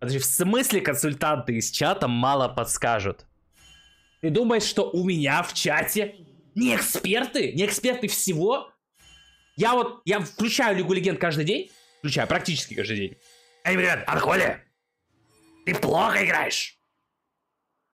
Подожди, в смысле консультанты из чата мало подскажут? Ты думаешь, что у меня в чате не эксперты? Не эксперты всего? Я вот, я включаю Лигу Легенд каждый день. Включаю практически каждый день. Эй, ребят, Архоли! Ты плохо играешь!